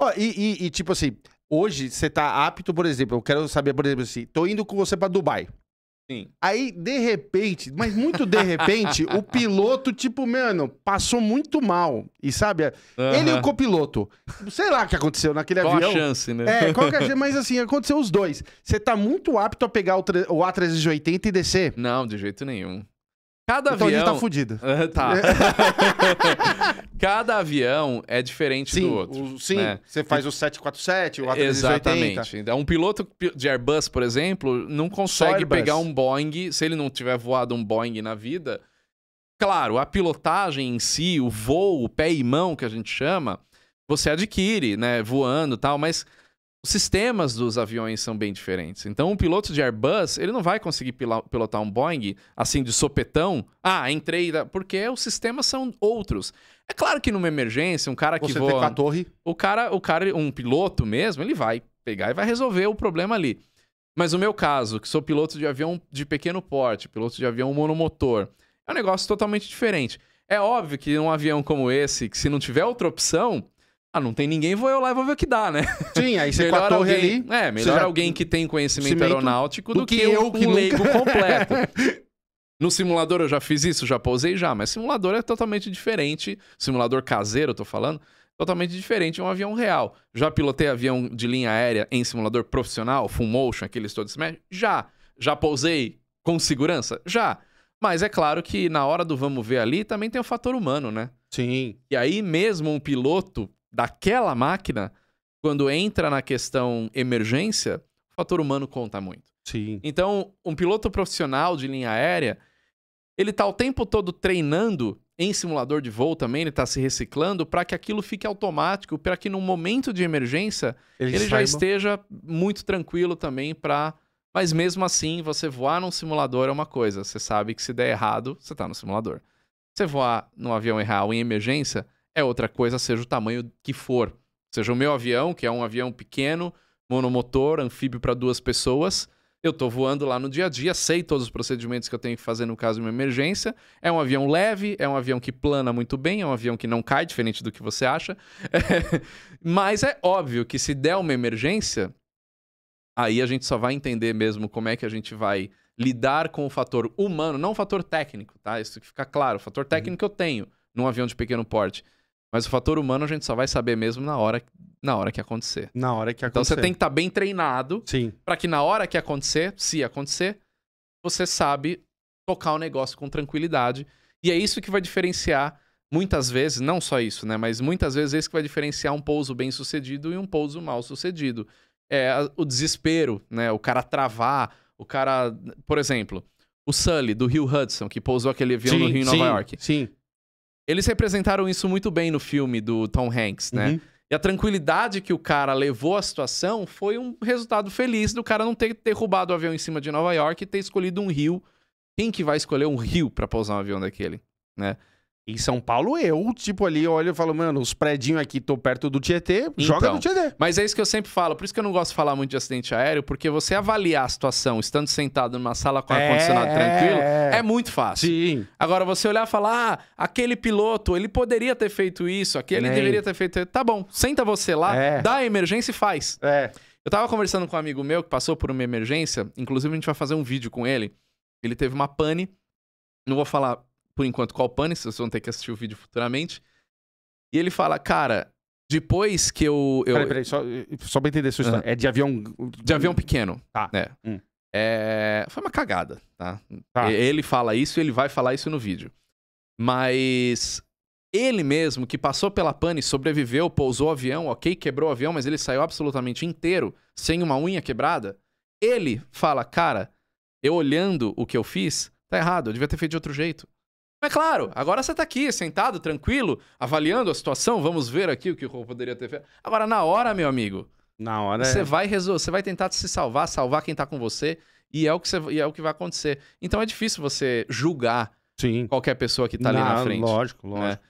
Ó, e, e, e, tipo assim, hoje você tá apto, por exemplo, eu quero saber, por exemplo, assim, tô indo com você pra Dubai. Sim. Aí, de repente, mas muito de repente, o piloto, tipo, mano, passou muito mal. E sabe, uhum. ele e o copiloto. Sei lá o que aconteceu naquele qual avião. Qual a chance, né? É, qual que é a chance, mas assim, aconteceu os dois. Você tá muito apto a pegar o, o A380 e descer? Não, de jeito nenhum. Cada então avião. a gente tá fudido. É, tá. Cada avião é diferente sim, do outro. O, sim, né? você faz o 747, o A380. Exatamente. Então, um piloto de Airbus, por exemplo, não consegue pegar um Boeing, se ele não tiver voado um Boeing na vida. Claro, a pilotagem em si, o voo, o pé e mão que a gente chama, você adquire, né, voando e tal, mas os sistemas dos aviões são bem diferentes. Então, um piloto de Airbus, ele não vai conseguir pilotar um Boeing assim de sopetão. Ah, entrei, porque os sistemas são outros. É claro que numa emergência, um cara que Você voa, com a torre. o cara, o cara, um piloto mesmo, ele vai pegar e vai resolver o problema ali. Mas o meu caso, que sou piloto de avião de pequeno porte, piloto de avião monomotor, é um negócio totalmente diferente. É óbvio que um avião como esse, que se não tiver outra opção, ah, não tem ninguém, vou eu lá e vou ver o que dá, né? Sim, aí você melhor com a torre alguém, ali. É, melhor já... alguém que tem conhecimento aeronáutico do, que, que, eu, que um nunca... leigo completo. No simulador eu já fiz isso, já pousei já, mas simulador é totalmente diferente. Simulador caseiro, eu tô falando, totalmente diferente de um avião real. Já pilotei avião de linha aérea em simulador profissional, full motion, aqueles todos mesh? Já. Já pousei com segurança? Já. Mas é claro que na hora do vamos ver ali também tem o fator humano, né? Sim. E aí mesmo um piloto daquela máquina, quando entra na questão emergência, o fator humano conta muito. Sim. Então, um piloto profissional de linha aérea, ele está o tempo todo treinando em simulador de voo também, ele está se reciclando para que aquilo fique automático, para que no momento de emergência ele, ele já esteja muito tranquilo também para mas mesmo assim, você voar num simulador é uma coisa. Você sabe que se der errado, você está no simulador. Você voar num avião real em emergência, é outra coisa, seja o tamanho que for. Seja o meu avião, que é um avião pequeno, monomotor, anfíbio para duas pessoas. Eu estou voando lá no dia a dia, sei todos os procedimentos que eu tenho que fazer no caso de uma emergência. É um avião leve, é um avião que plana muito bem, é um avião que não cai, diferente do que você acha. É... Mas é óbvio que se der uma emergência, aí a gente só vai entender mesmo como é que a gente vai lidar com o fator humano, não o fator técnico, tá? Isso que fica claro. O fator uhum. técnico uhum. eu tenho num avião de pequeno porte. Mas o fator humano a gente só vai saber mesmo na hora, na hora que acontecer. Na hora que acontecer. Então você tem que estar tá bem treinado para que na hora que acontecer, se acontecer, você sabe tocar o negócio com tranquilidade. E é isso que vai diferenciar muitas vezes, não só isso, né, mas muitas vezes é isso que vai diferenciar um pouso bem-sucedido e um pouso mal-sucedido. É o desespero, né, o cara travar, o cara, por exemplo, o Sully do Rio Hudson, que pousou aquele avião sim, no Rio em Nova sim, York. Sim. Eles representaram isso muito bem no filme do Tom Hanks, né? Uhum. E a tranquilidade que o cara levou à situação foi um resultado feliz do cara não ter derrubado o avião em cima de Nova York e ter escolhido um rio. Quem que vai escolher um rio para pousar um avião daquele, né? Em São Paulo, eu, tipo, ali olho e falo, mano, os predinhos aqui, tô perto do Tietê, então, joga no Tietê. Mas é isso que eu sempre falo, por isso que eu não gosto de falar muito de acidente aéreo, porque você avaliar a situação estando sentado numa sala com é, ar-condicionado é... tranquilo é muito fácil. Sim. Agora, você olhar e falar, ah, aquele piloto, ele poderia ter feito isso, aquele é. deveria ter feito. Tá bom, senta você lá, é. dá a emergência e faz. É. Eu tava conversando com um amigo meu que passou por uma emergência, inclusive a gente vai fazer um vídeo com ele. Ele teve uma pane, não vou falar por enquanto, qual pane, vocês vão ter que assistir o vídeo futuramente. E ele fala, cara, depois que eu. eu... Peraí, peraí, só, só pra entender sua história. É de avião. De avião pequeno. Tá. Né? Hum. É, foi uma cagada, tá? tá? Ele fala isso ele vai falar isso no vídeo. Mas ele mesmo, que passou pela pane, sobreviveu, pousou o avião, ok, quebrou o avião, mas ele saiu absolutamente inteiro, sem uma unha quebrada. Ele fala, cara, eu olhando o que eu fiz, tá errado, eu devia ter feito de outro jeito. É claro, agora você está aqui, sentado, tranquilo, avaliando a situação, vamos ver aqui o que o Rô poderia ter feito. Agora, na hora, meu amigo. Na hora. Você é... vai resolver, você vai tentar se salvar, salvar quem está com você, e é o que você, e é o que vai acontecer. Então é difícil você julgar Sim. qualquer pessoa que está ali na frente. Lógico, né? lógico. Né?